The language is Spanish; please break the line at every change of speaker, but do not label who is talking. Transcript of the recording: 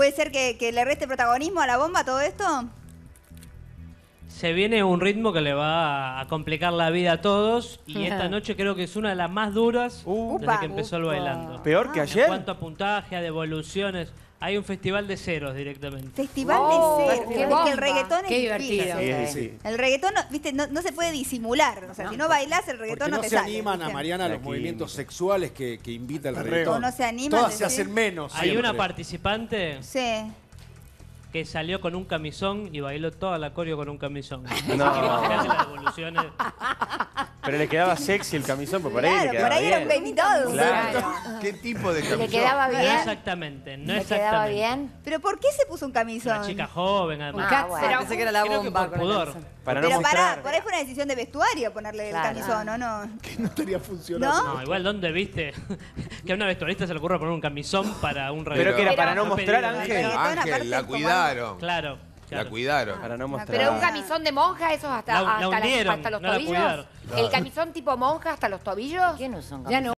¿Puede ser que, le reste protagonismo a la bomba todo esto?
Se viene un ritmo que le va a complicar la vida a todos y esta noche creo que es una de las más duras
uh. desde que empezó el bailando.
¿Peor que ah. ayer? cuanto a puntaje, a devoluciones, hay un festival de ceros directamente.
Festival de oh, ceros. porque el reggaetón es divertido. El reggaetón, no, viste, no, se puede disimular. O sea, si no bailás, el reggaetón no, te se sale. No se animan a Mariana los movimientos
sexuales que, invita el reggaetón. No se animan. Todas se hacen menos. Hay una participante. Sí que salió con un camisón y bailó toda la coreo con un camisón. No. Imagínate las pero le quedaba sexy el camisón, pero pues por ahí Claro, por ahí era
un
¿Qué tipo de camisón? Le quedaba bien. exactamente, no Le quedaba
bien. ¿Pero por qué se puso un camisón? Una chica
joven, además. Ah, bueno. Pero que era la Creo que pudor. Para no Pero
por ahí fue una decisión de vestuario ponerle el camisón, ¿o no? Que no estaría funcionando. No,
igual, ¿dónde viste que a una vestuarista se le ocurra poner un camisón para un Pero que era para no mostrar, Ángel. Ángel, Ángel, la cuidaron. Claro, la cuidaron. Para no mostrar. Pero un
camisón de monja, esos hasta, hasta, los tobillos. ¿El camisón tipo monja hasta los tobillos? ¿Qué no son